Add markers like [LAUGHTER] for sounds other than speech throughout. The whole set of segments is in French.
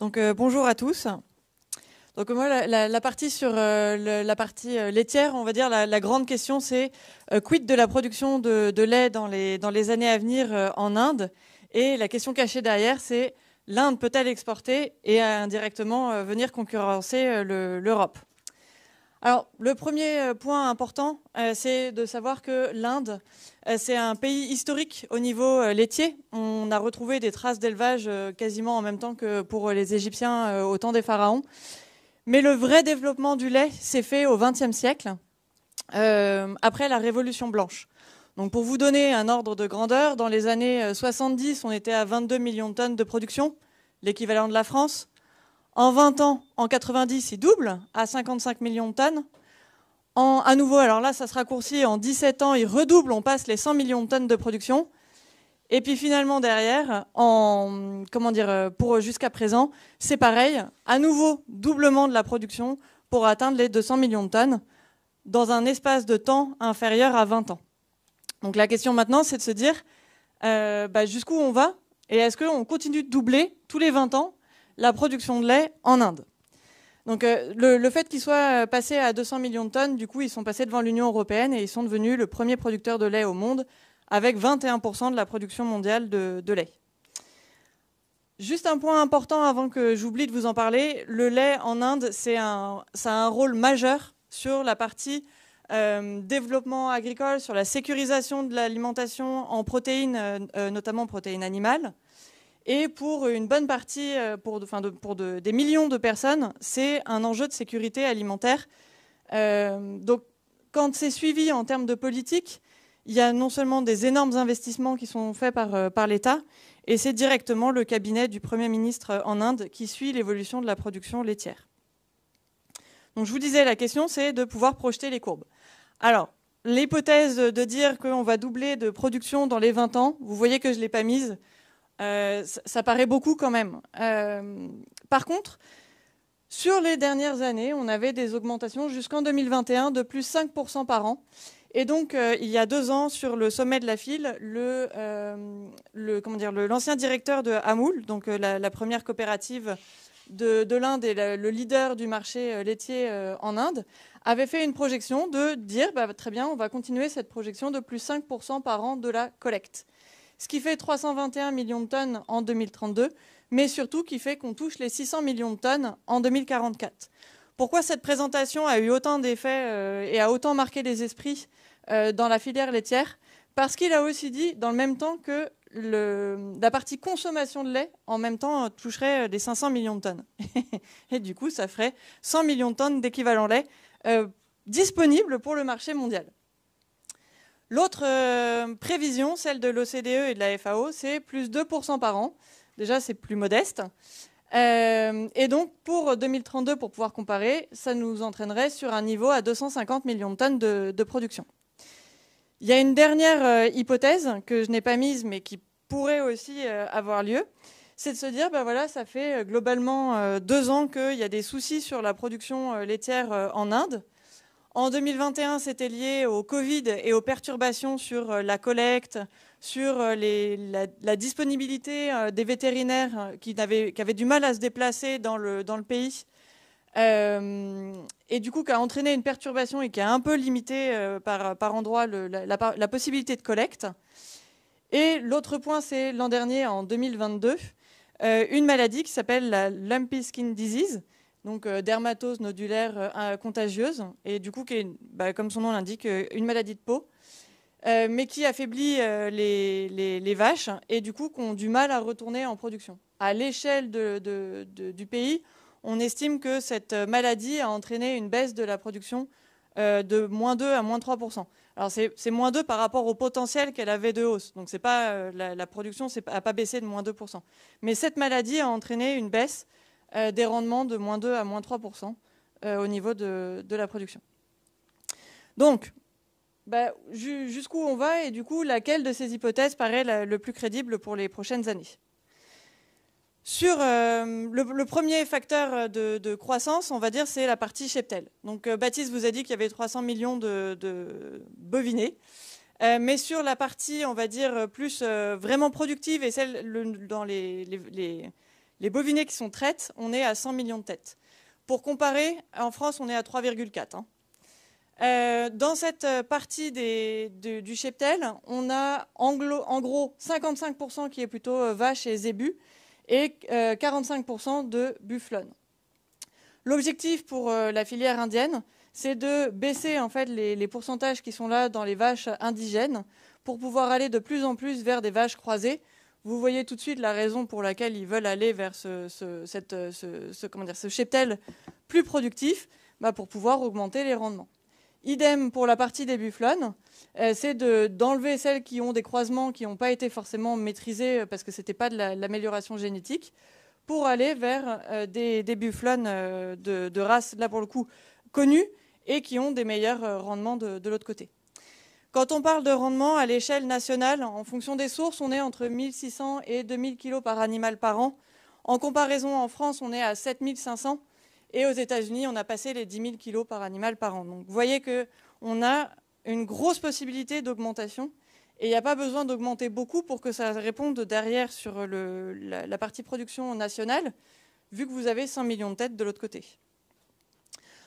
Donc euh, bonjour à tous. Donc moi la, partie sur euh, la partie euh, laitière, on va dire la, grande question c'est quid de la production de, lait dans les, années à venir en Inde et la question cachée derrière c'est l'Inde peut-elle exporter et indirectement venir concurrencer l'Europe le premier euh, point important, euh, c'est de savoir que l'Inde, euh, c'est un pays historique au niveau laitier. On a retrouvé des traces d'élevage quasiment en même temps que pour les Égyptiens au temps des pharaons. Mais le vrai développement du lait s'est fait au XXe siècle, après la Révolution blanche. pour vous donner un ordre de grandeur, dans les années 70, on était à 22 millions de tonnes de production, l'équivalent de la France. En 20 ans, en 90, il double, à 55 millions de tonnes. à nouveau, alors là, ça se raccourcit, en 17 ans, il redouble, on passe les 100 millions de tonnes de production. Et puis finalement, derrière, en, comment dire, pour jusqu'à présent, c'est pareil, à nouveau, doublement de la production pour atteindre les 200 millions de tonnes dans un espace de temps inférieur à 20 ans. Donc la question maintenant, c'est de se dire euh, bah, jusqu'où on va et est-ce qu'on continue de doubler tous les 20 ans la production de lait en Inde. Donc euh, le, fait qu'ils soient euh, passés à 200 millions de tonnes, du coup, ils sont passés devant l'Union européenne et ils sont devenus le premier producteur de lait au monde, avec 21% de la production mondiale de, lait. Juste un point important avant que j'oublie de vous en parler, le lait en Inde, ça a un rôle majeur sur la partie euh, développement agricole, sur la sécurisation de l'alimentation en protéines, notamment protéines animales. Et pour une bonne partie, euh, pour, des millions de personnes, c'est un enjeu de sécurité alimentaire. Euh, donc, quand c'est suivi en termes de politique, il y a non seulement des énormes investissements qui sont faits par, euh, par l'État, et c'est directement le cabinet du Premier ministre en Inde qui suit l'évolution de la production laitière. Donc, je vous disais, la question, c'est de pouvoir projeter les courbes. Alors, l'hypothèse de dire qu'on va doubler de production dans les 20 ans, vous voyez que je ne l'ai pas mise. Euh, ça, paraît beaucoup quand même. Euh, par contre, sur les dernières années, on avait des augmentations jusqu'en 2021 de plus 5% par an. Et donc, euh, il y a deux ans, sur le sommet de la file, l'ancien directeur de Hamoul, donc la, première coopérative de, l'Inde et le leader du marché laitier en Inde, avait fait une projection de dire bah, très bien, on va continuer cette projection de plus 5% par an de la collecte ce qui fait 321 millions de tonnes en 2032, mais surtout qui fait qu'on touche les 600 millions de tonnes en 2044. Pourquoi cette présentation a eu autant d'effet euh, et a autant marqué les esprits euh, dans la filière laitière Parce qu'il a aussi dit, dans le même temps, que la partie consommation de lait, en même temps, euh, toucherait les 500 millions de tonnes. [LAUGHS] et du coup, ça ferait 100 millions de tonnes d'équivalent lait disponible pour le marché mondial. L'autre euh, prévision, celle de l'OCDE et de la FAO, c'est plus 2% par an. Déjà, c'est plus modeste. Euh, et donc, pour 2032, pour pouvoir comparer, ça nous entraînerait sur un niveau à 250 millions de tonnes de, production. Il y a une dernière euh, hypothèse que je n'ai pas mise, mais qui pourrait aussi avoir lieu, c'est de se dire, ben voilà, ça fait globalement deux ans qu'il y a des soucis sur la production laitière en Inde. En 2021, c'était lié au Covid et aux perturbations sur euh, la collecte, sur euh, la, disponibilité euh, des vétérinaires qui avaient, qui du mal à se déplacer dans le, pays. et du coup, qui a entraîné une perturbation et qui a un peu limité par, endroits endroit la, possibilité de collecte. Et l'autre point, c'est l'an dernier, en 2022, une maladie qui s'appelle la Lumpy Skin Disease, donc euh, dermatose nodulaire euh, contagieuse, et du coup qui bah, comme son nom l'indique, euh, une maladie de peau, mais qui affaiblit les, vaches et du coup qui ont du mal à retourner en production. À l'échelle du pays, on estime que cette maladie a entraîné une baisse de la production de moins 2 à moins 3 Alors c'est moins 2 par rapport au potentiel qu'elle avait de hausse. Donc c'est pas la, la production n'a pas baissé de moins 2 Mais cette maladie a entraîné une baisse euh, des rendements de moins 2 à moins 3% euh, au niveau de, de, la production. Donc, bah, jusqu'où on va et du coup, laquelle de ces hypothèses paraît le plus crédible pour les prochaines années sur euh, le, premier facteur de, croissance, on va dire, c'est la partie cheptel. Donc Baptiste vous a dit qu'il y avait 300 millions de, de bovinés. mais sur la partie, on va dire, plus vraiment productive et celle dans les, les, les bovinés qui sont traites, on est à 100 millions de têtes. Pour comparer, en France, on est à 3,4. Hein. Euh, dans cette euh, partie du cheptel, on a en gros 55% qui est plutôt euh, vache et zébu et 45% de bufflon. L'objectif pour la filière indienne, c'est de baisser en fait les, pourcentages qui sont là dans les vaches indigènes pour pouvoir aller de plus en plus vers des vaches croisées vous voyez tout de suite la raison pour laquelle ils veulent aller vers ce, ce, euh, ce, cheptel plus productif bah, pour pouvoir augmenter les rendements. Idem pour la partie des bufflones, euh, c'est d'enlever celles qui ont des croisements qui n'ont pas été forcément maîtrisés euh, parce que ce n'était pas de l'amélioration génétique, pour aller vers des, des bufflones de, races, là pour le coup, connues et qui ont des meilleurs rendements de l'autre côté. Quand on parle de rendement à l'échelle nationale, en fonction des sources, on est entre 1600 et 2000 kg par animal par an. En comparaison, en France, on est à 7500 et aux États-Unis, on a passé les 10 000 kg par animal par an. Donc vous voyez qu'on a une grosse possibilité d'augmentation et il n'y a pas besoin d'augmenter beaucoup pour que ça réponde derrière sur la, partie production nationale, vu que vous avez 100 millions de têtes de l'autre côté.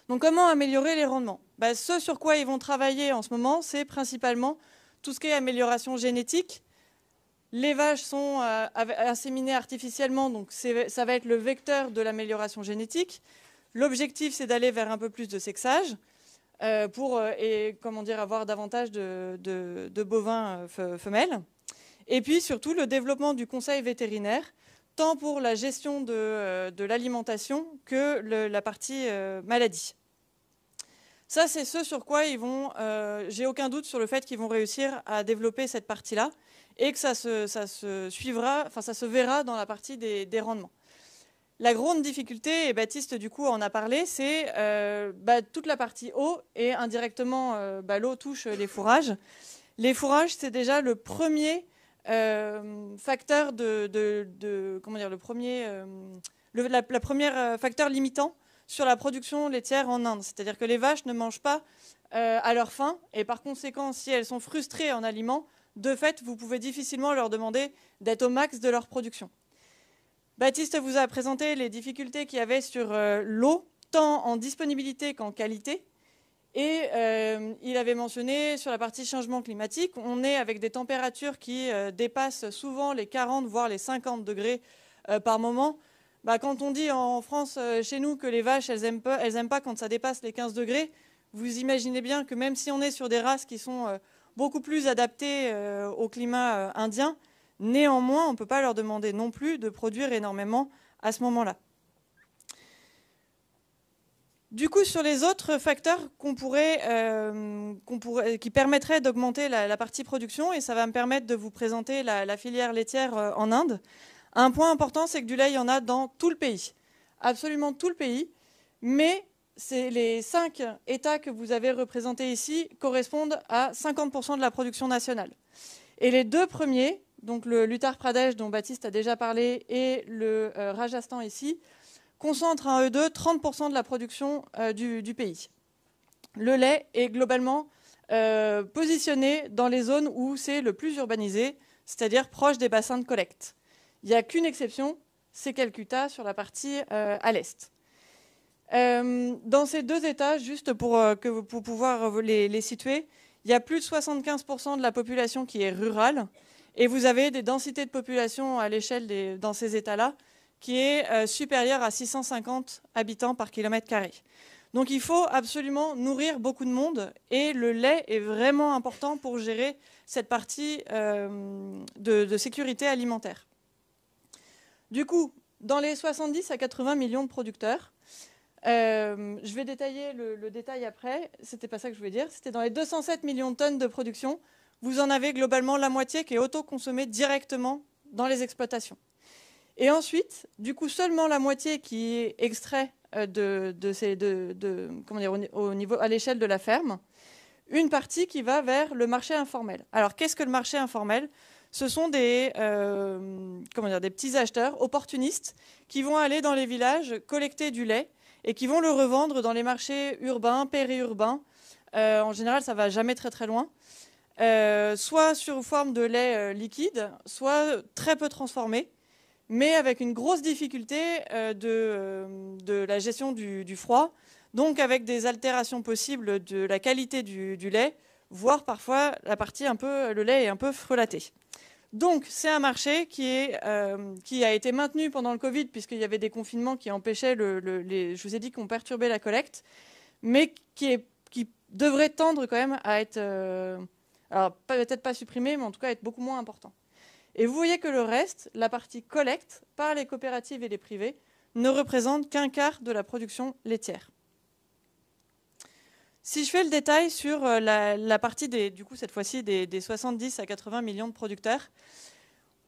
Donc comment améliorer les rendements bah, Ce sur quoi ils vont travailler en ce moment, c'est principalement tout ce qui est amélioration génétique. Les vaches sont inséminées euh, artificiellement, donc ça va être le vecteur de l'amélioration génétique. L'objectif, c'est d'aller vers un peu plus de sexage euh, pour euh, et, comment dire, avoir davantage de, de bovins femelles. Et puis surtout le développement du conseil vétérinaire tant pour la gestion de, euh, l'alimentation que la partie euh, maladie. Ça, c'est ce sur quoi ils vont, euh, j'ai aucun doute sur le fait qu'ils vont réussir à développer cette partie-là et que ça se, ça se, suivra, enfin ça se verra dans la partie des, rendements. La grande difficulté, et Baptiste du coup en a parlé, c'est bah, toute la partie eau et indirectement bah, l'eau touche les fourrages. Les fourrages, c'est déjà le premier euh, facteur de, comment dire, le premier, euh, la, première euh, facteur limitant sur la production laitière en Inde. C'est-à-dire que les vaches ne mangent pas à leur faim et par conséquent, si elles sont frustrées en aliments, de fait, vous pouvez difficilement leur demander d'être au max de leur production. Baptiste vous a présenté les difficultés qu'il y avait sur l'eau, tant en disponibilité qu'en qualité. Et euh, il avait mentionné sur la partie changement climatique, on est avec des températures qui euh, dépassent souvent les 40 voire les 50 degrés euh, par moment. Bah, quand on dit en France, chez nous, que les vaches, elles n'aiment pas, pas, quand ça dépasse les 15 degrés, vous imaginez bien que même si on est sur des races qui sont beaucoup plus adaptées au climat indien, néanmoins, on ne peut pas leur demander non plus de produire énormément à ce moment-là. Du coup, sur les autres facteurs euh, qui permettraient d'augmenter la, partie production, et ça va me permettre de vous présenter la, filière laitière euh, en Inde. Un point important, c'est que du lait, il y en a dans tout le pays, absolument tout le pays, mais les cinq États que vous avez représentés ici correspondent à 50% de la production nationale. Et les deux premiers, donc le l'Uttar Pradesh dont Baptiste a déjà parlé et le euh, Rajasthan ici, concentre à E2 30% de la production euh, du, pays. Le lait est globalement euh, positionné dans les zones où c'est le plus urbanisé, c'est-à-dire proche des bassins de collecte. Il n'y a qu'une exception, c'est Calcutta sur la partie euh, à l'est. dans ces deux États, juste pour, que, pouvoir les, les situer, il y a plus de 75% de la population qui est rurale et vous avez des densités de population à l'échelle dans ces États-là qui est euh, supérieure à 650 habitants par kilomètre carré. Donc il faut absolument nourrir beaucoup de monde et le lait est vraiment important pour gérer cette partie euh, de, sécurité alimentaire. Du coup, dans les 70 à 80 millions de producteurs, euh, je vais détailler le, le détail après, c'était pas ça que je voulais dire, c'était dans les 207 millions de tonnes de production, vous en avez globalement la moitié qui est autoconsommée directement dans les exploitations. Et ensuite, du coup, seulement la moitié qui est extrait euh, de, comment au niveau, à l'échelle de la ferme, une partie qui va vers le marché informel. Alors, qu'est-ce que le marché informel Ce sont des, euh, comment dire, des petits acheteurs opportunistes qui vont aller dans les villages collecter du lait et qui vont le revendre dans les marchés urbains, périurbains. Euh, en général, ça va jamais très très loin. soit sous forme de lait liquide, soit très peu transformé mais avec une grosse difficulté euh, euh, de, la gestion du, froid, donc avec des altérations possibles de la qualité du, lait, voire parfois la partie un peu, le lait est un peu frelaté. Donc c'est un marché qui, est, euh, qui, a été maintenu pendant le Covid, puisqu'il y avait des confinements qui empêchaient, je vous ai dit, qu'on perturbait la collecte, mais qui, qui, devrait tendre quand même à être, peut-être pas supprimé, mais en tout cas être beaucoup moins important. Et vous voyez que le reste, la partie collecte par les coopératives et les privés, ne représente qu'un quart de la production laitière. Si je fais le détail sur euh, la, partie, des, du coup, cette fois-ci, des, 70 à 80 millions de producteurs,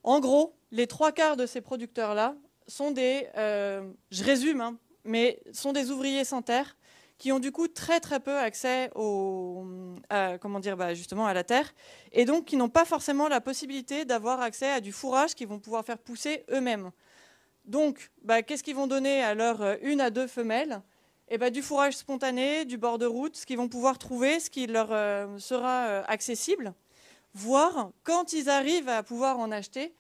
en gros, les trois quarts de ces producteurs-là sont des, euh, je résume, hein, mais sont des ouvriers sans terre qui ont du coup très très peu accès au, à, euh, comment dire, bah, justement à la terre, et donc qui n'ont pas forcément la possibilité d'avoir accès à du fourrage qu'ils vont pouvoir faire pousser eux-mêmes. Donc, bah, qu'est-ce qu'ils vont donner à leurs euh, une à deux femelles et eh bah, Du fourrage spontané, du bord de route, ce qu'ils vont pouvoir trouver, ce qui leur euh, sera accessible, voire quand ils arrivent à pouvoir en acheter,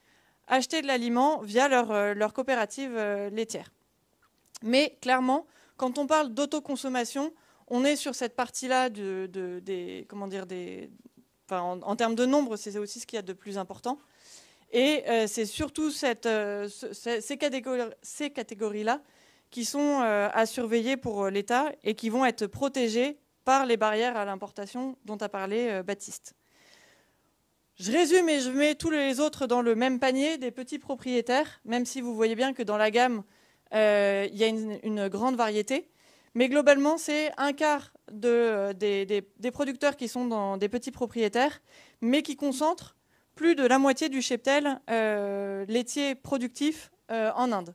acheter de l'aliment via leur coopérative laitière. Mais clairement, quand on parle d'autoconsommation, on est sur cette partie-là de, des, comment dire, des, en, termes de nombre, c'est aussi ce qu'il y a de plus important. Et euh, c'est surtout cette, euh, ces, catégories, ces là qui sont euh, à surveiller pour l'État et qui vont être protégées par les barrières à l'importation dont a parlé Baptiste. Je résume et je mets tous les autres dans le même panier des petits propriétaires, même si vous voyez bien que dans la gamme, euh, il y a une, grande variété. Mais globalement, c'est un quart euh, des, producteurs qui sont dans des petits propriétaires, mais qui concentrent plus de la moitié du cheptel euh, laitier productif en Inde.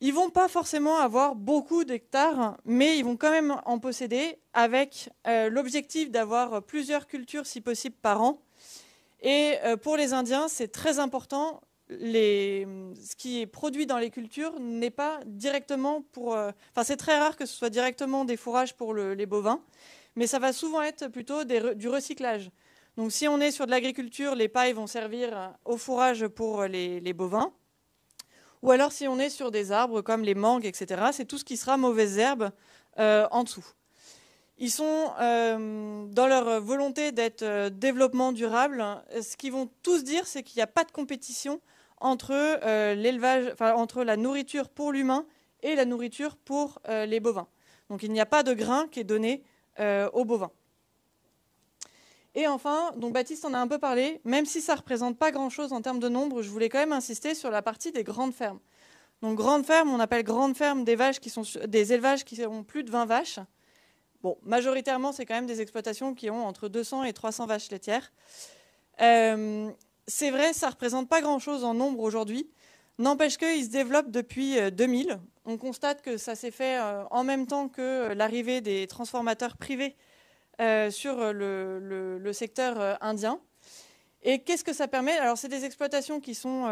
Ils vont pas forcément avoir beaucoup d'hectares, mais ils vont quand même en posséder avec l'objectif d'avoir plusieurs cultures si possible par an. Et pour les Indiens, c'est très important ce qui est produit dans les cultures n'est pas directement pour. Euh, enfin, c'est très rare que ce soit directement des fourrages pour les bovins, mais ça va souvent être plutôt du recyclage. Donc, si on est sur de l'agriculture, les pailles vont servir euh, au fourrage pour euh, les, bovins. Ou alors, si on est sur des arbres comme les mangues, etc., c'est tout ce qui sera mauvaise herbe en dessous. Ils sont dans leur volonté d'être développement durable. Ce qu'ils vont tous dire, c'est qu'il n'y a pas de compétition entre, euh, l'élevage, entre la nourriture pour l'humain et la nourriture pour euh, les bovins. Donc il n'y a pas de grain qui est donné euh, aux bovins. Et enfin, donc Baptiste en a un peu parlé, même si ça ne représente pas grand-chose en termes de nombre, je voulais quand même insister sur la partie des grandes fermes. Donc grandes fermes, on appelle grandes fermes des, vaches qui sont, des élevages qui ont plus de 20 vaches. Bon, majoritairement, c'est quand même des exploitations qui ont entre 200 et 300 vaches laitières. Euh, c'est vrai, ça ne représente pas grand-chose en nombre aujourd'hui. N'empêche qu'il se développe depuis 2000. Euh, On constate que ça s'est fait euh, en même temps que euh, l'arrivée des transformateurs privés sur le, secteur indien. Et qu'est-ce que ça permet Alors, c'est des exploitations qui sont,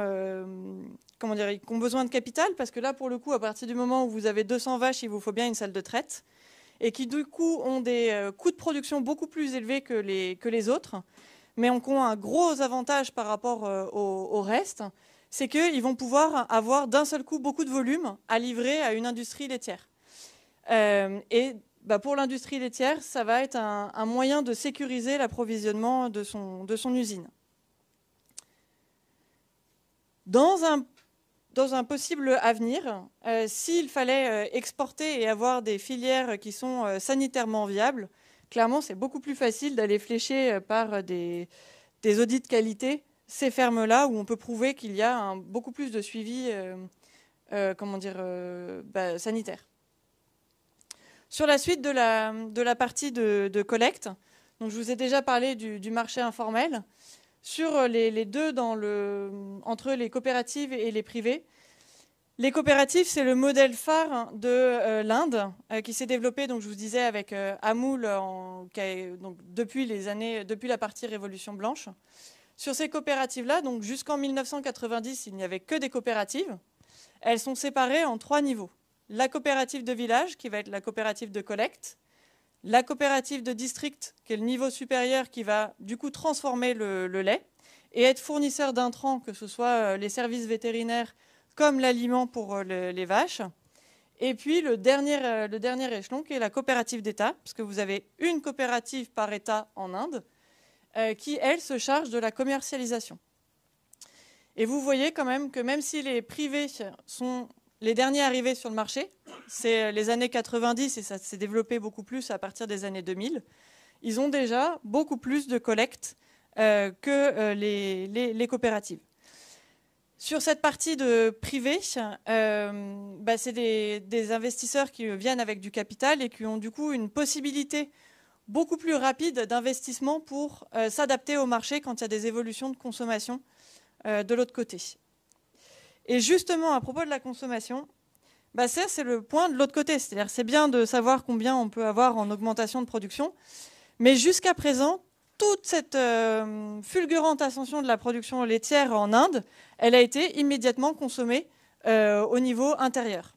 comment qui ont besoin de capital, parce que là, pour le coup, à partir du moment où vous avez 200 vaches, il vous faut bien une salle de traite, et qui, du coup, ont des coûts de production beaucoup plus élevés que les autres mais ont un gros avantage par rapport euh, au, reste, c'est qu'ils vont pouvoir avoir d'un seul coup beaucoup de volume à livrer à une industrie laitière. Euh, et bah, pour l'industrie laitière, ça va être un, moyen de sécuriser l'approvisionnement de son, usine. Dans un, possible avenir, euh, s'il fallait exporter et avoir des filières qui sont sanitairement viables, clairement, c'est beaucoup plus facile d'aller flécher euh, par euh, des, audits de qualité ces fermes-là où on peut prouver qu'il y a beaucoup plus de suivi euh, comment dire, bah, sanitaire. Sur la suite de la, partie de, collecte, donc je vous ai déjà parlé du, marché informel. Sur les, deux entre les coopératives et les privés, les coopératives, c'est le modèle phare hein, de euh, l'Inde euh, qui s'est développé, donc je vous disais, avec euh, Amoul donc, depuis, les années, depuis la partie Révolution blanche. Sur ces coopératives-là, jusqu'en 1990, il n'y avait que des coopératives. Elles sont séparées en trois niveaux. La coopérative de village, qui va être la coopérative de collecte. La coopérative de district, qui est le niveau supérieur qui va du coup transformer le, le lait et être fournisseur d'intrants, que ce soit euh, les services vétérinaires, comme l'aliment pour euh, les, vaches. Et puis euh, le dernier, échelon qui est la coopérative d'État, parce que vous avez une coopérative par État en Inde euh, qui, elle, se charge de la commercialisation. Et vous voyez quand même que même si les privés sont les derniers arrivés sur le marché, c'est les années 90 et ça s'est développé beaucoup plus à partir des années 2000, ils ont déjà beaucoup plus de collectes que les coopératives. Sur cette partie de privé, euh, bah, c'est des, investisseurs qui euh, viennent avec du capital et qui ont du coup une possibilité beaucoup plus rapide d'investissement pour euh, s'adapter au marché quand il y a des évolutions de consommation de l'autre côté. Et justement, à propos de la consommation, bah, c'est le point de l'autre côté. c'est bien de savoir combien on peut avoir en augmentation de production, mais jusqu'à présent, toute cette euh, fulgurante ascension de la production laitière en Inde, elle a été immédiatement consommée euh, au niveau intérieur.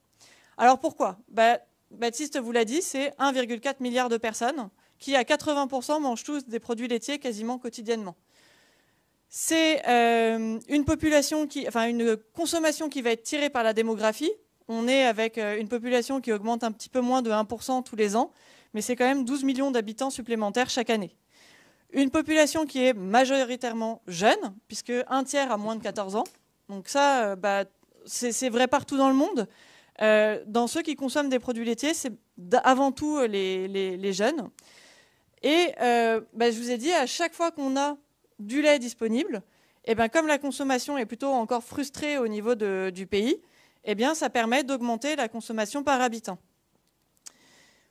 Alors pourquoi bah, Baptiste vous l'a dit, c'est 1,4 milliard de personnes qui, à 80%, mangent tous des produits laitiers quasiment quotidiennement. C'est euh, une population qui, enfin une consommation qui va être tirée par la démographie. On est avec une population qui augmente un petit peu moins de 1% tous les ans, mais c'est quand même 12 millions d'habitants supplémentaires chaque année. Une population qui est majoritairement jeune, puisque un tiers a moins de 14 ans. Donc ça, euh, bah, c'est vrai partout dans le monde. Euh, dans ceux qui consomment des produits laitiers, c'est avant tout euh, les, jeunes. Et bah, je vous ai dit, à chaque fois qu'on a du lait disponible, et eh bien, comme la consommation est plutôt encore frustrée au niveau du pays, eh bien, ça permet d'augmenter la consommation par habitant.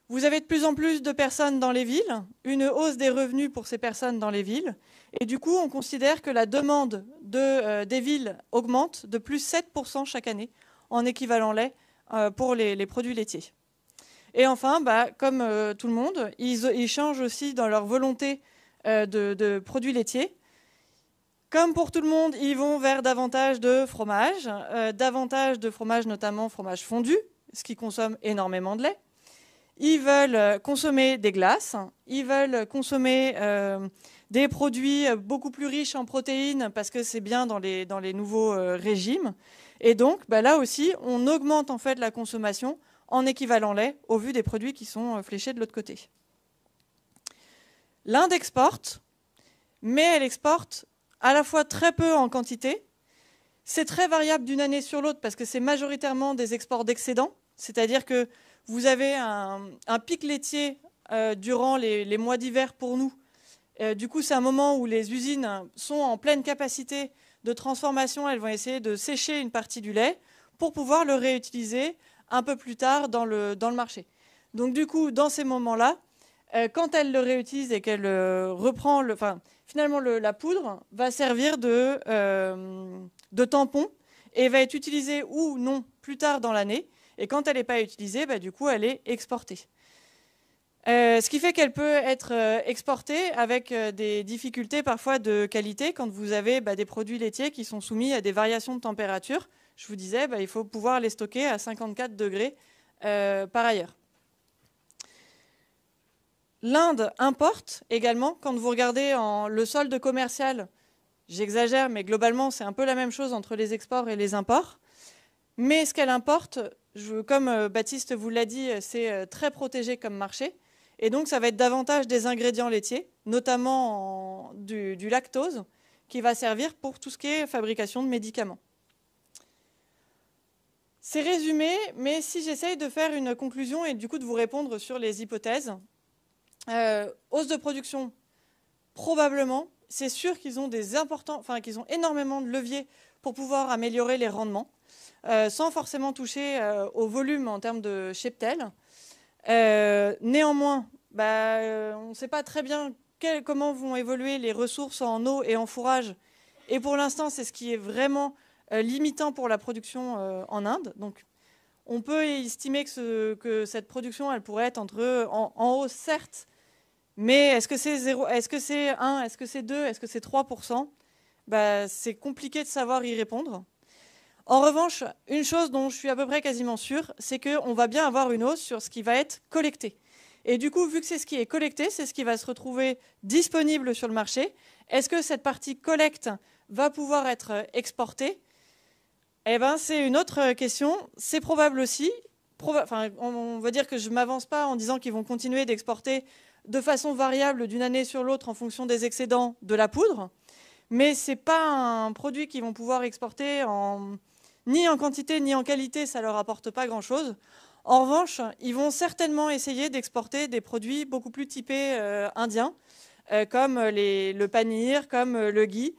Vous avez de plus en plus de personnes dans les villes, une hausse des revenus pour ces personnes dans les villes, et du coup, on considère que la demande de, euh, des villes augmente de plus 7% chaque année en équivalent lait euh, pour les, produits laitiers. Et enfin, bah, comme euh, tout le monde, ils, changent aussi dans leur volonté de, de, produits laitiers. Comme pour tout le monde, ils vont vers davantage de fromage, davantage de fromage, notamment fromage fondu, ce qui consomme énormément de lait ils veulent euh, consommer des glaces, ils veulent consommer euh, des produits euh, beaucoup plus riches en protéines parce que c'est bien dans les, dans les nouveaux régimes. Et donc, bah, là aussi, on augmente en fait la consommation en équivalent lait au vu des produits qui sont fléchés de l'autre côté. L'Inde exporte, mais elle exporte à la fois très peu en quantité. C'est très variable d'une année sur l'autre parce que c'est majoritairement des exports d'excédents, c'est-à-dire que vous avez un, pic laitier euh, durant les, mois d'hiver pour nous. Euh, du coup, c'est un moment où les usines sont en pleine capacité de transformation. Elles vont essayer de sécher une partie du lait pour pouvoir le réutiliser un peu plus tard dans le, dans le marché. Donc du coup, dans ces moments-là, euh, quand elle le réutilise et qu'elle reprend, le, finalement, la poudre va servir de tampon et va être utilisée ou non plus tard dans l'année et quand elle n'est pas utilisée, bah, du coup, elle est exportée. Euh, ce qui fait qu'elle peut être euh, exportée avec euh, des difficultés parfois de qualité quand vous avez bah, des produits laitiers qui sont soumis à des variations de température. Je vous disais, bah, il faut pouvoir les stocker à 54 degrés par ailleurs. L'Inde importe également. Quand vous regardez le solde commercial, j'exagère, mais globalement, c'est un peu la même chose entre les exports et les imports. Mais ce qu'elle importe, comme euh, Baptiste vous l'a dit, euh, c'est euh, très protégé comme marché. Et donc, ça va être davantage des ingrédients laitiers, notamment du, lactose, qui va servir pour tout ce qui est fabrication de médicaments. C'est résumé, mais si j'essaye de faire une conclusion et du coup de vous répondre sur les hypothèses, hausse de production, probablement. C'est sûr qu'ils ont des importants, enfin qu'ils ont énormément de leviers pour pouvoir améliorer les rendements. Euh, sans forcément toucher euh, au volume en termes de cheptel. Euh, néanmoins, bah, on ne sait pas très bien comment vont évoluer les ressources en eau et en fourrage. Et pour l'instant, c'est ce qui est vraiment limitant pour la production en Inde. Donc, on peut estimer que, cette production, elle pourrait être entre, en, en hausse, certes, mais est-ce que c'est 0, est-ce que c'est 1, est-ce que c'est 2, est-ce que c'est 3 bah, C'est compliqué de savoir y répondre. En revanche, une chose dont je suis à peu près quasiment sûre, c'est qu'on va bien avoir une hausse sur ce qui va être collecté. Et du coup, vu que c'est ce qui est collecté, c'est ce qui va se retrouver disponible sur le marché, est-ce que cette partie collecte va pouvoir être exportée Eh bien, c'est une autre question. C'est probable aussi. on va dire que je ne m'avance pas en disant qu'ils vont continuer d'exporter de façon variable d'une année sur l'autre en fonction des excédents de la poudre. Mais ce n'est pas un produit qu'ils vont pouvoir exporter en ni en quantité ni en qualité, ça ne leur apporte pas grand-chose. En revanche, ils vont certainement essayer d'exporter des produits beaucoup plus typés euh, indiens, euh, comme le panir, comme euh, le gui,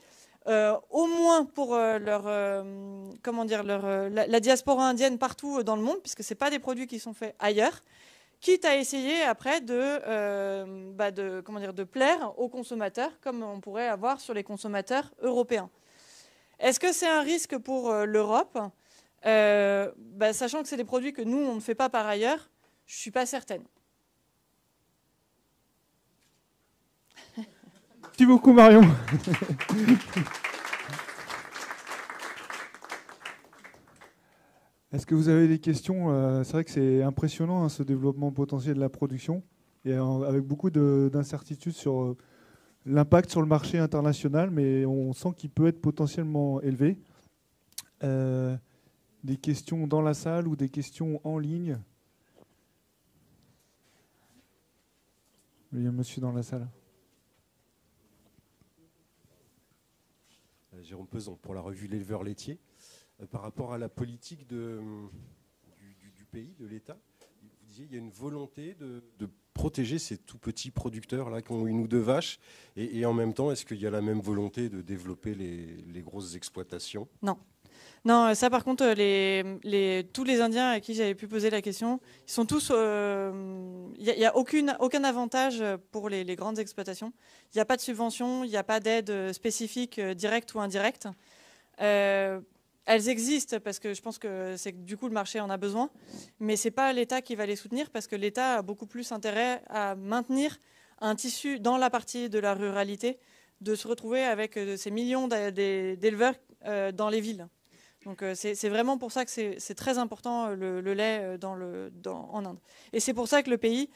au moins pour leur, comment dire, la, diaspora indienne partout dans le monde, puisque ce pas des produits qui sont faits ailleurs, quitte à essayer après bah, de, comment dire, de plaire aux consommateurs, comme on pourrait avoir sur les consommateurs européens. Est-ce que c'est un risque pour euh, l'Europe euh, bah, Sachant que c'est des produits que nous, on ne fait pas par ailleurs, je ne suis pas certaine. Merci beaucoup, Marion. Est-ce que vous avez des questions euh, C'est vrai que c'est impressionnant hein, ce développement potentiel de la production et avec beaucoup d'incertitudes sur l'impact sur le marché international, mais on sent qu'il peut être potentiellement élevé. Euh, des questions dans la salle ou des questions en ligne Il y a un monsieur dans la salle. Euh, Jérôme Peson pour la revue L'éleveur laitier. Euh, par rapport à la politique du, pays, de l'État, vous disiez qu'il y a une volonté de protéger ces tout petits producteurs-là qui ont une ou deux vaches et, en même temps, est-ce qu'il y a la même volonté de développer les, grosses exploitations Non. Non, euh, ça par contre, euh, les, tous les Indiens à qui j'avais pu poser la question, ils sont tous. Il euh, n'y a, aucun avantage pour les, grandes exploitations. Il n'y a pas de subvention, il n'y a pas d'aide spécifique, directe ou indirecte. Elles existent parce que je pense que c'est du coup le marché en a besoin, mais ce n'est pas l'État qui va les soutenir parce que l'État a beaucoup plus intérêt à maintenir un tissu dans la partie de la ruralité, de se retrouver avec euh, ces millions d'éleveurs euh, dans les villes. Donc euh, c'est vraiment pour ça que c'est très important le, lait en Inde. Et c'est pour ça que le pays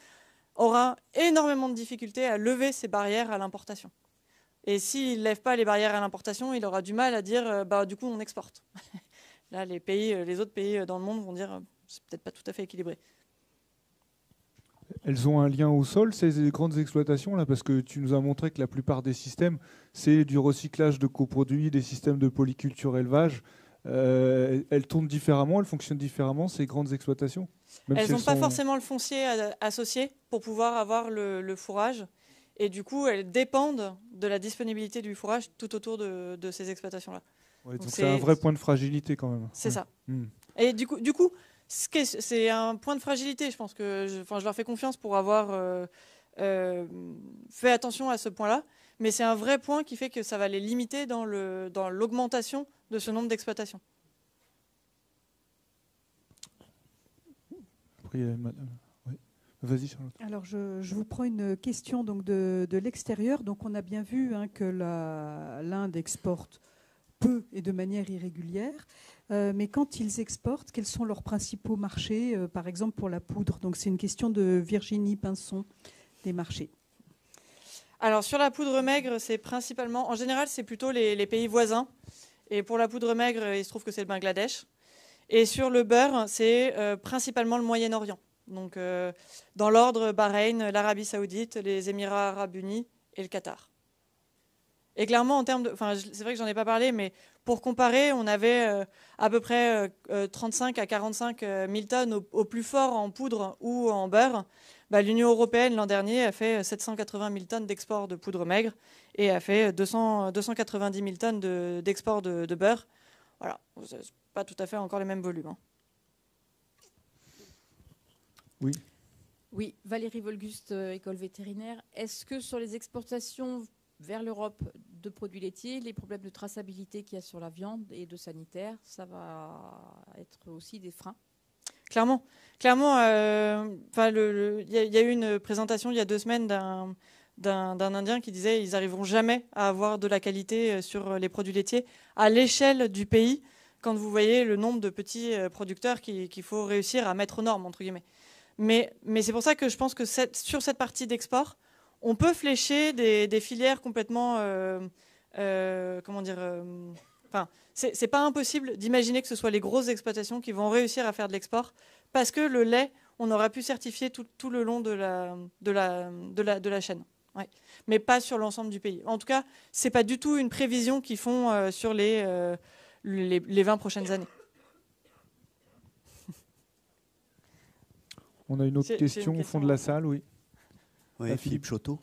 aura énormément de difficultés à lever ses barrières à l'importation. Et s'il ne lève pas les barrières à l'importation, il aura du mal à dire euh, bah, du coup, on exporte. [LAUGHS] Là, les, pays, euh, les autres pays euh, dans le monde vont dire c'est peut-être pas tout à fait équilibré. Elles ont un lien au sol, ces grandes exploitations, là, parce que tu nous as montré que la plupart des systèmes, c'est du recyclage de coproduits, des systèmes de polyculture élevage. elles tournent différemment, elles fonctionnent différemment, ces grandes exploitations Elles n'ont pas forcément le foncier associé pour pouvoir avoir le, le fourrage. Et du coup, elles dépendent de la disponibilité du fourrage tout autour de, ces exploitations-là. donc c'est un vrai point de fragilité quand même. C'est ça. Hmm. Et du coup, du coup c'est un point de fragilité. Je pense que je, je leur fais confiance pour avoir euh, euh, fait attention à ce point-là. Mais c'est un vrai point qui fait que ça va les limiter dans l'augmentation dans de ce nombre d'exploitations. madame. Alors je, vous prends une question donc de, l'extérieur. Donc on a bien vu hein, que l'Inde exporte peu et de manière irrégulière. Euh, mais quand ils exportent, quels sont leurs principaux marchés, euh, par exemple pour la poudre Donc c'est une question de Virginie Pinson des marchés. Alors sur la poudre maigre, c'est principalement, en général, c'est plutôt les, pays voisins. Et pour la poudre maigre, il se trouve que c'est le Bangladesh. Et sur le beurre, c'est euh, principalement le Moyen-Orient. Donc, euh, dans l'ordre, Bahreïn, l'Arabie Saoudite, les Émirats Arabes Unis et le Qatar. Et clairement, en termes de. Enfin, c'est vrai que j'en ai pas parlé, mais pour comparer, on avait euh, à peu près 35 euh, à 45 000 tonnes au, plus fort en poudre ou en beurre. Bah, L'Union européenne, l'an dernier, a fait 780 000 tonnes d'export de poudre maigre et a fait 290 000 tonnes d'export de, de, de, beurre. Voilà, pas tout à fait encore les mêmes volumes. Hein. Oui. Oui, Valérie Volguste, euh, école vétérinaire. Est-ce que sur les exportations vers l'Europe de produits laitiers, les problèmes de traçabilité qu'il y a sur la viande et de sanitaire, ça va être aussi des freins Clairement. Clairement, euh, il y, a eu une présentation il y a deux semaines d'un d'un Indien qui disait ils arriveront jamais à avoir de la qualité euh, sur les produits laitiers à l'échelle du pays quand vous voyez le nombre de petits producteurs qu'il faut réussir à mettre aux normes entre guillemets. Mais, c'est pour ça que je pense que sur cette partie d'export, on peut flécher des, filières complètement. Euh, euh, comment dire euh, Enfin, c'est pas impossible d'imaginer que ce soit les grosses exploitations qui vont réussir à faire de l'export parce que le lait, on aura pu certifier tout, le long de la, chaîne. Mais pas sur l'ensemble du pays. En tout cas, c'est pas du tout une prévision qu'ils font sur les, les 20 prochaines années. On a une autre question, au fond de la salle, oui. oui ah, Philippe. Choteau.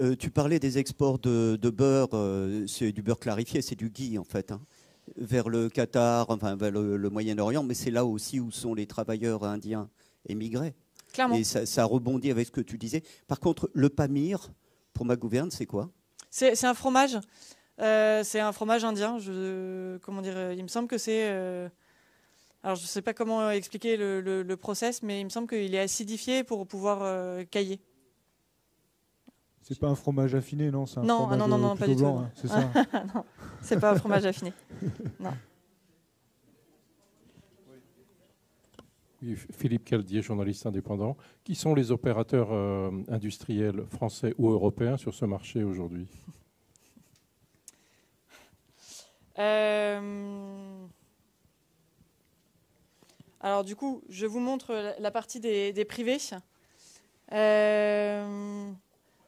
Euh, tu parlais des exports de, beurre, euh, c'est du beurre clarifié, c'est du ghee en fait, hein. vers le Qatar, enfin vers le, Moyen-Orient, mais c'est là aussi où sont les travailleurs indiens émigrés. Clairement. Et ça, rebondit avec ce que tu disais. Par contre, le pamir, pour ma gouverne, c'est quoi C'est un fromage. Euh, c'est un fromage indien. Je, comment dire Il me semble que c'est alors, je ne sais pas comment expliquer le, process, mais il me semble qu'il est acidifié pour pouvoir cahier. Euh, cailler. C'est pas un fromage affiné, non non, non, non, euh, hein, [LAUGHS] hein. non, pas du tout. c'est ça c'est pas un fromage affiné. [LAUGHS] Oui, Philippe Caldier, journaliste indépendant. Qui sont les opérateurs euh, industriels français ou européens sur ce marché aujourd'hui alors du coup, je vous montre la partie des, privés. Euh,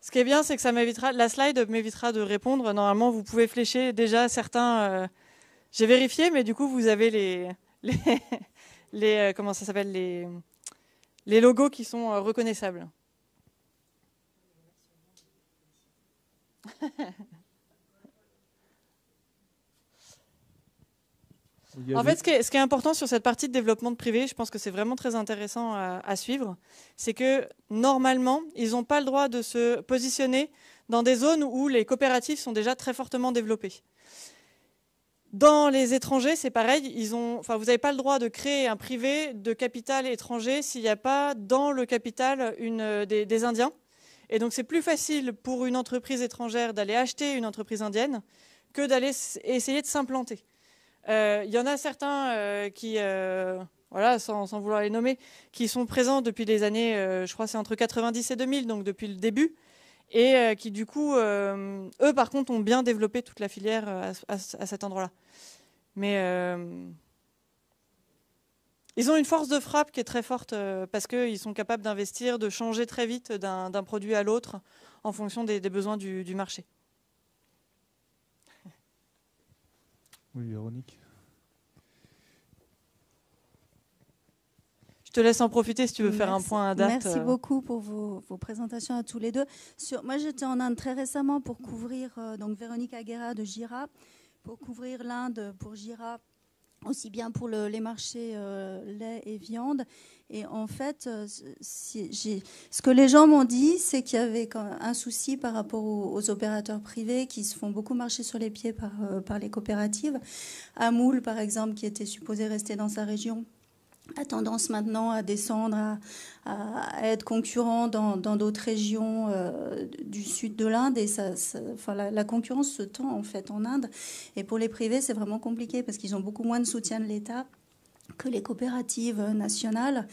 ce qui est bien, c'est que ça m'évitera, la slide m'évitera de répondre. Normalement, vous pouvez flécher déjà certains. Euh, j'ai vérifié, mais du coup, vous avez les, [LAUGHS] les, euh, comment ça s'appelle les, les logos qui sont reconnaissables. [LAUGHS] En fait, ce qui, est, important sur cette partie de développement de privé, je pense que c'est vraiment très intéressant à, suivre, c'est que normalement, ils n'ont pas le droit de se positionner dans des zones où les coopératives sont déjà très fortement développées. Dans les étrangers, c'est pareil. Ils ont, enfin, vous n'avez pas le droit de créer un privé de capital étranger s'il n'y a pas dans le capital une, euh, des Indiens. Et donc, c'est plus facile pour une entreprise étrangère d'aller acheter une entreprise indienne que d'aller essayer de s'implanter. Il euh, y en a certains euh, qui euh, voilà, sans, vouloir les nommer, qui sont présents depuis les années, je crois c'est entre 90 et 2000, donc depuis le début, et qui du coup, eux par contre, ont bien développé toute la filière à, cet endroit-là. Mais ils ont une force de frappe qui est très forte parce qu'ils sont capables d'investir, de changer très vite d'un produit à l'autre en fonction des, besoins du marché. Oui, Véronique. Je te laisse en profiter si tu veux faire un point à date. Merci euh. beaucoup pour vos, présentations à tous les deux. moi, j'étais en Inde très récemment pour couvrir, euh, donc Véronique Aguera de Gira, pour couvrir l'Inde pour Gira aussi bien pour les marchés euh, lait et viande. Et en fait, euh, ce que les gens m'ont dit, c'est qu'il y avait un souci par rapport aux, opérateurs privés qui se font beaucoup marcher sur les pieds par, euh, par les coopératives. Amoul, par exemple, qui était supposé rester dans sa région, a tendance maintenant à descendre, à, être concurrent dans d'autres régions euh, du sud de l'Inde. Et ça, enfin, la, concurrence se tend en fait en Inde. Et pour les privés, c'est vraiment compliqué parce qu'ils ont beaucoup moins de soutien de l'État que les coopératives nationales.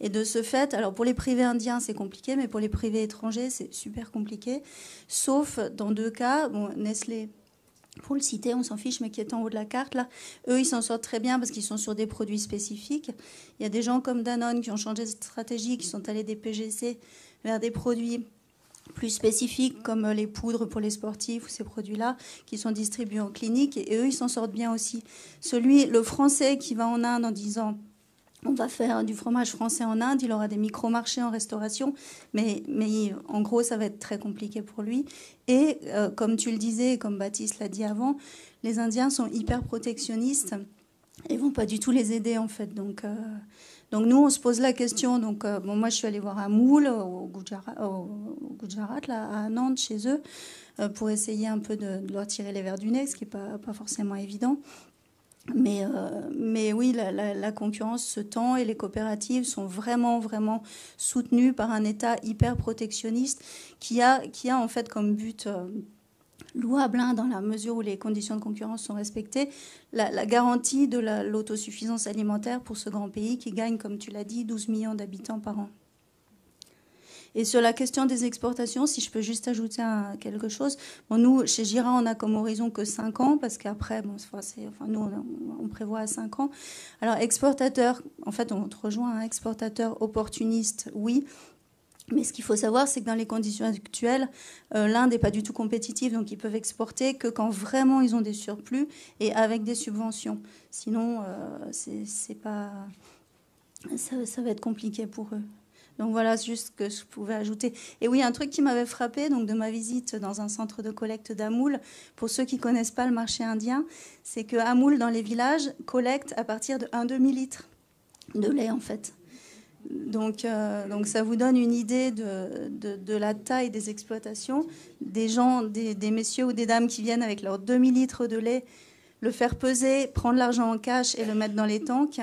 Et de ce fait, alors pour les privés indiens, c'est compliqué, mais pour les privés étrangers, c'est super compliqué. Sauf dans deux cas, Nestlé pour le citer, on s'en fiche, mais qui est en haut de la carte, là, eux, ils s'en sortent très bien parce qu'ils sont sur des produits spécifiques. Il y a des gens comme Danone qui ont changé de stratégie, qui sont allés des PGC vers des produits plus spécifiques comme les poudres pour les sportifs ou ces produits-là qui sont distribués en clinique et eux ils s'en sortent bien aussi. Celui, le français qui va en Inde en disant on va faire du fromage français en Inde, il aura des micro-marchés en restauration, mais, mais en gros, ça va être très compliqué pour lui. Et euh, comme tu le disais, comme Baptiste l'a dit avant, les Indiens sont hyper protectionnistes et vont pas du tout les aider en fait. Donc, euh, donc nous, on se pose la question. Donc, euh, moi, je suis allée voir un Moule, au Gujarat, Gujarat là, à Nantes, chez eux, pour essayer un peu de, leur tirer les verres du nez, ce qui n'est pas, pas forcément évident. Mais, euh, mais, oui, la, concurrence se tend et les coopératives sont vraiment, vraiment soutenues par un État hyper protectionniste qui a, qui a en fait comme but euh, louable, hein, dans la mesure où les conditions de concurrence sont respectées, la, la garantie de l'autosuffisance alimentaire pour ce grand pays qui gagne, comme tu l'as dit, 12 millions d'habitants par an. Et sur la question des exportations, si je peux juste ajouter quelque chose, nous, chez Gira, on a comme horizon que 5 ans, parce qu'après, bon, enfin, nous, on, prévoit à 5 ans. Alors, exportateur, en fait, on te rejoint, un hein, exportateur opportuniste, oui, mais ce qu'il faut savoir, c'est que dans les conditions actuelles, euh, l'Inde n'est pas du tout compétitive, donc ils peuvent exporter que quand vraiment ils ont des surplus et avec des subventions. Sinon, euh, c'est pas, ça va être compliqué pour eux. Donc voilà juste ce que je pouvais ajouter. Et oui, un truc qui m'avait frappé donc de ma visite dans un centre de collecte d'amoul, pour ceux qui connaissent pas le marché indien, c'est que amoul dans les villages collecte à partir de 1 demi litre de lait en fait. Donc, euh, donc ça vous donne une idée de, la taille des exploitations, des gens, des, messieurs ou des dames qui viennent avec leur demi litres de lait, le faire peser, prendre l'argent en cash et le mettre dans les tanks.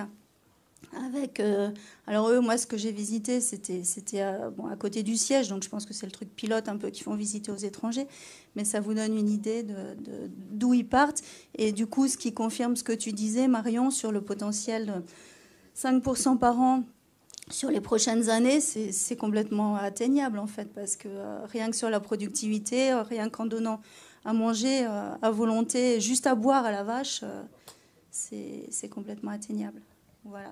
Avec, euh, alors eux, moi, ce que j'ai visité, c'était, c'était euh, à, côté du siège, donc je pense que c'est le truc pilote un peu qu'ils font visiter aux étrangers, mais ça vous donne une idée de, d'où ils partent, et du coup, ce qui confirme ce que tu disais, Marion, sur le potentiel de 5% par an sur les prochaines années, c'est, complètement atteignable en fait, parce que euh, rien que sur la productivité, rien qu'en donnant à manger à volonté, juste à boire à la vache, c'est complètement atteignable. Voilà.